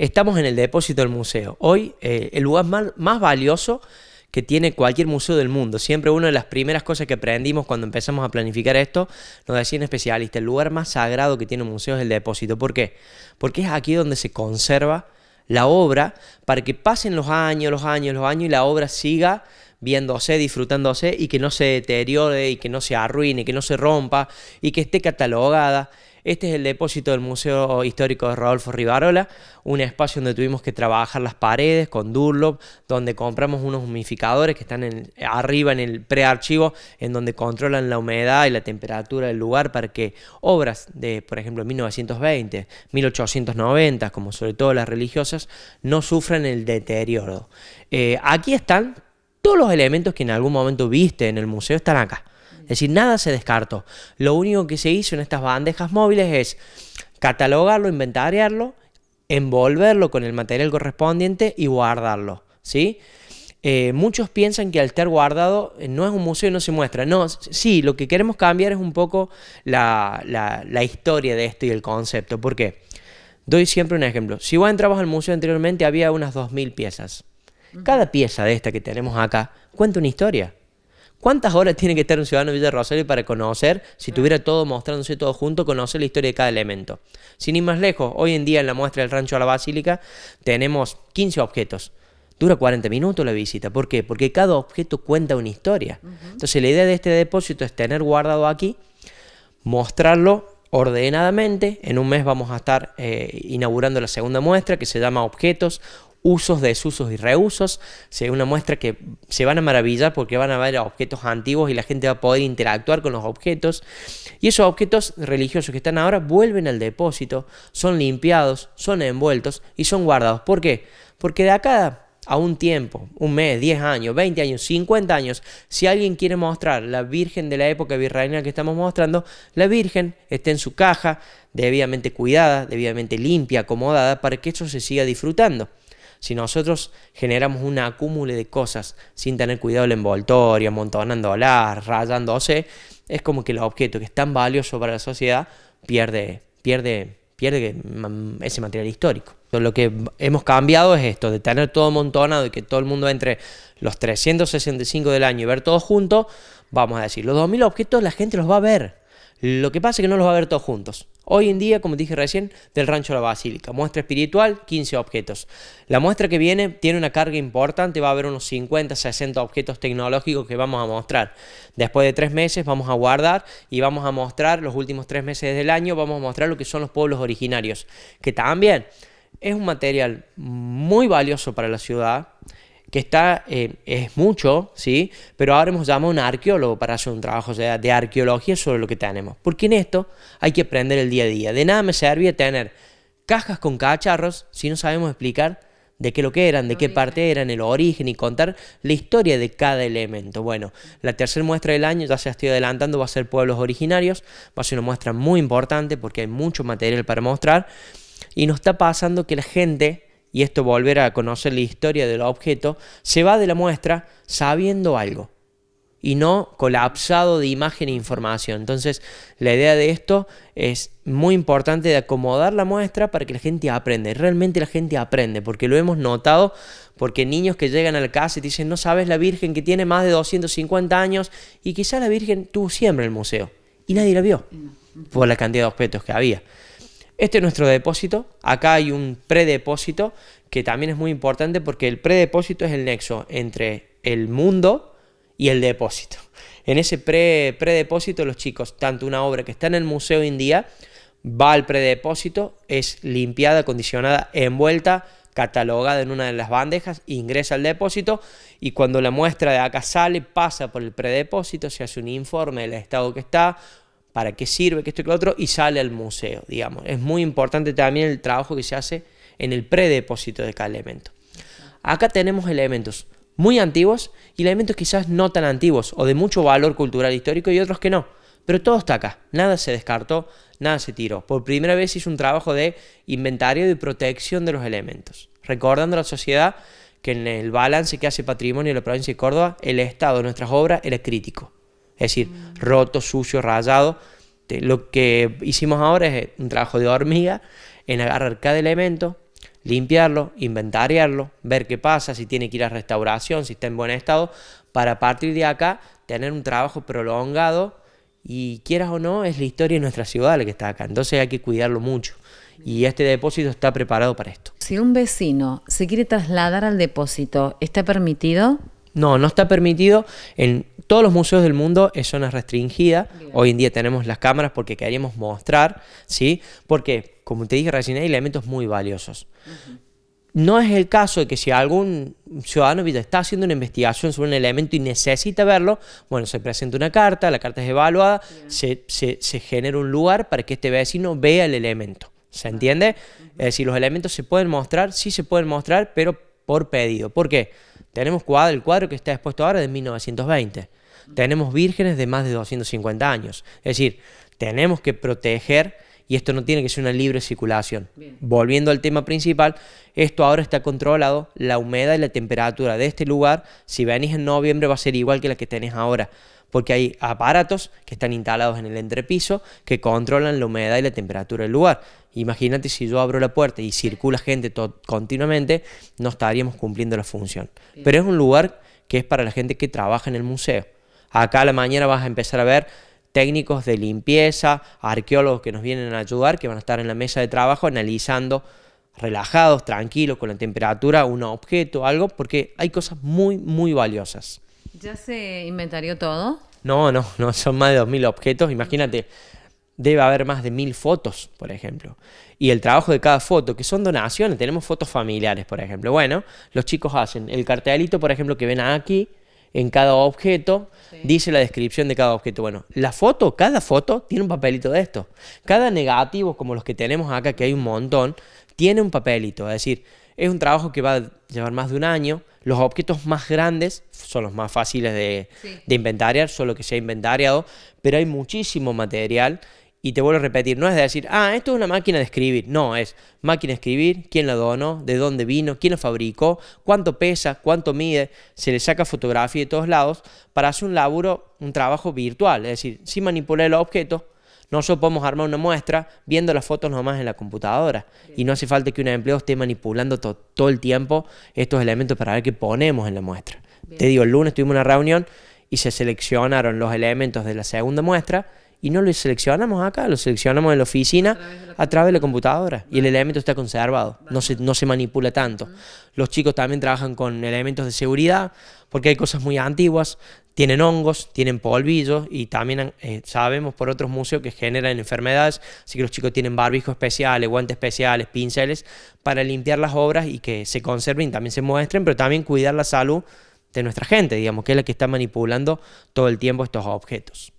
Estamos en el depósito del museo. Hoy eh, el lugar más, valioso que tiene cualquier museo del mundo. Siempre una de las primeras cosas que aprendimos cuando empezamos a planificar esto, nos decían especialista. el lugar más sagrado que tiene un museo es el depósito. ¿Por qué? Porque es aquí donde se conserva la obra para que pasen los años, los años, los años y la obra siga viéndose, disfrutándose y que no se deteriore y que no se arruine, que no se rompa y que esté catalogada este es el depósito del Museo Histórico de Rodolfo Rivarola, un espacio donde tuvimos que trabajar las paredes con Durlop, donde compramos unos humificadores que están arriba en el prearchivo, en donde controlan la humedad y la temperatura del lugar para que obras de, por ejemplo, 1920, 1890, como sobre todo las religiosas, no sufran el deterioro. Eh, aquí están todos los elementos que en algún momento viste en el museo, están acá. Es decir, nada se descartó. Lo único que se hizo en estas bandejas móviles es catalogarlo, inventariarlo, envolverlo con el material correspondiente y guardarlo. ¿sí? Eh, muchos piensan que al estar guardado eh, no es un museo y no se muestra. No, sí, lo que queremos cambiar es un poco la, la historia de esto y el concepto. ¿Por qué? Doy siempre un ejemplo. Si vos entrabas al museo anteriormente había unas 2.000 piezas. Cada pieza de esta que tenemos acá cuenta una historia. ¿Cuántas horas tiene que estar un ciudadano de Villa Rosario para conocer, si mm. tuviera todo mostrándose todo junto, conocer la historia de cada elemento? Sin ir más lejos, hoy en día en la muestra del Rancho a la Basílica tenemos 15 objetos. Dura 40 minutos la visita. ¿Por qué? Porque cada objeto cuenta una historia. Entonces la idea de este depósito es tener guardado aquí, mostrarlo ordenadamente. En un mes vamos a estar eh, inaugurando la segunda muestra que se llama Objetos, usos, desusos y reusos. una muestra que se van a maravillar porque van a ver objetos antiguos y la gente va a poder interactuar con los objetos. Y esos objetos religiosos que están ahora vuelven al depósito, son limpiados, son envueltos y son guardados. ¿Por qué? Porque de acá a un tiempo, un mes, 10 años, 20 años, 50 años, si alguien quiere mostrar la Virgen de la época virreinal que estamos mostrando, la Virgen está en su caja, debidamente cuidada, debidamente limpia, acomodada, para que eso se siga disfrutando. Si nosotros generamos un acúmulo de cosas sin tener cuidado el envoltorio, amontonándolas, rayándose, es como que el objeto que es tan valioso para la sociedad pierde, pierde, pierde mm, ese material histórico. Lo que hemos cambiado es esto, de tener todo amontonado y que todo el mundo entre los 365 del año y ver todo junto, vamos a decir, los 2.000 objetos la gente los va a ver. Lo que pasa es que no los va a ver todos juntos. Hoy en día, como dije recién, del Rancho La Basílica. Muestra espiritual, 15 objetos. La muestra que viene tiene una carga importante, va a haber unos 50, 60 objetos tecnológicos que vamos a mostrar. Después de tres meses vamos a guardar y vamos a mostrar los últimos tres meses del año, vamos a mostrar lo que son los pueblos originarios, que también es un material muy valioso para la ciudad, que está, eh, es mucho, ¿sí? Pero ahora hemos llamado a un arqueólogo para hacer un trabajo de arqueología sobre lo que tenemos. Porque en esto hay que aprender el día a día. De nada me servía tener cajas con cacharros si no sabemos explicar de qué lo que eran, de qué parte eran, el origen y contar la historia de cada elemento. Bueno, la tercera muestra del año, ya se estoy adelantando, va a ser pueblos originarios, va a ser una muestra muy importante porque hay mucho material para mostrar y nos está pasando que la gente y esto volver a conocer la historia del objeto, se va de la muestra sabiendo algo y no colapsado de imagen e información. Entonces, la idea de esto es muy importante de acomodar la muestra para que la gente aprenda. Y realmente la gente aprende, porque lo hemos notado, porque niños que llegan al caso y dicen, no sabes la Virgen que tiene más de 250 años, y quizá la Virgen tuvo siempre en el museo, y nadie la vio, por la cantidad de objetos que había. Este es nuestro depósito. Acá hay un predepósito que también es muy importante porque el predepósito es el nexo entre el mundo y el depósito. En ese pre, predepósito los chicos, tanto una obra que está en el museo hoy en día, va al predepósito, es limpiada, acondicionada, envuelta, catalogada en una de las bandejas, ingresa al depósito y cuando la muestra de acá sale, pasa por el predepósito, se hace un informe del estado que está, para qué sirve, que esto y que lo otro, y sale al museo, digamos. Es muy importante también el trabajo que se hace en el predepósito de cada elemento. Acá tenemos elementos muy antiguos y elementos quizás no tan antiguos o de mucho valor cultural histórico y otros que no. Pero todo está acá, nada se descartó, nada se tiró. Por primera vez hizo un trabajo de inventario y protección de los elementos, recordando a la sociedad que en el balance que hace patrimonio de la provincia de Córdoba, el estado de nuestras obras era crítico. Es decir, roto, sucio, rayado. Lo que hicimos ahora es eh, un trabajo de hormiga en agarrar cada elemento, limpiarlo, inventariarlo, ver qué pasa, si tiene que ir a restauración, si está en buen estado, para a partir de acá tener un trabajo prolongado y quieras o no, es la historia de nuestra ciudad la que está acá, entonces hay que cuidarlo mucho. Y este depósito está preparado para esto. Si un vecino se quiere trasladar al depósito, ¿está permitido? No, no está permitido. En todos los museos del mundo es zona restringida. Hoy en día tenemos las cámaras porque queríamos mostrar, ¿sí? Porque, como te dije recién, hay elementos muy valiosos. No es el caso de que si algún ciudadano está haciendo una investigación sobre un elemento y necesita verlo, bueno, se presenta una carta, la carta es evaluada, se, genera un lugar para que este vecino vea el elemento. ¿Se entiende? Si los elementos se pueden mostrar, sí se pueden mostrar, pero por pedido. ¿Por qué? Tenemos cuadro, el cuadro que está expuesto ahora de 1920. Tenemos vírgenes de más de 250 años. Es decir, tenemos que proteger y esto no tiene que ser una libre circulación. Volviendo al tema principal, esto ahora está controlado, la humedad y la temperatura de este lugar, si venís en noviembre va a ser igual que la que tenés ahora porque hay aparatos que están instalados en el entrepiso que controlan la humedad y la temperatura del lugar. Imagínate si yo abro la puerta y circula gente continuamente, no estaríamos cumpliendo la función. Pero es un lugar que es para la gente que trabaja en el museo. Acá a la mañana vas a empezar a ver técnicos de limpieza, arqueólogos que nos vienen a ayudar, que van a estar en la mesa de trabajo analizando relajados, tranquilos, con la temperatura, un objeto, algo, porque hay cosas muy, muy valiosas. ¿Ya se inventarió todo? No, no, no, son más de 2.000 objetos. Imagínate, debe haber más de 1.000 fotos, por ejemplo. Y el trabajo de cada foto, que son donaciones, tenemos fotos familiares, por ejemplo. Bueno, los chicos hacen el cartelito, por ejemplo, que ven aquí, en cada objeto, dice la descripción de cada objeto. Bueno, la foto, cada foto tiene un papelito de esto. Cada negativo, como los que tenemos acá, que hay un montón, tiene un papelito. Es decir, es un trabajo que va a llevar más de un año. Los objetos más grandes son los más fáciles de, inventariar, solo que se ha inventariado, pero hay muchísimo material. Y te vuelvo a repetir, no es de decir, ah, esto es una máquina de escribir. No, es máquina de escribir, quién la donó, de dónde vino, quién la fabricó, cuánto pesa, cuánto mide. Se le saca fotografía de todos lados para hacer un laburo, un trabajo virtual. Es decir, sin manipular el objeto, nosotros podemos armar una muestra viendo las fotos nomás en la computadora y no hace falta que un empleado esté manipulando todo el tiempo estos elementos para ver qué ponemos en la muestra. Te digo, el lunes tuvimos una reunión y se seleccionaron los elementos de la segunda muestra y no lo seleccionamos acá, lo seleccionamos en la oficina a través de la, computadora y el elemento está conservado, no, se, no se manipula tanto. Los chicos también trabajan con elementos de seguridad porque hay cosas muy antiguas, tienen hongos, tienen polvillos y también eh, sabemos por otros museos que generan enfermedades, así que los chicos tienen barbijos especiales, guantes especiales, pinceles para limpiar las obras y que se conserven, también se muestren, pero también cuidar la salud de nuestra gente, digamos, que es la que está manipulando todo el tiempo estos objetos.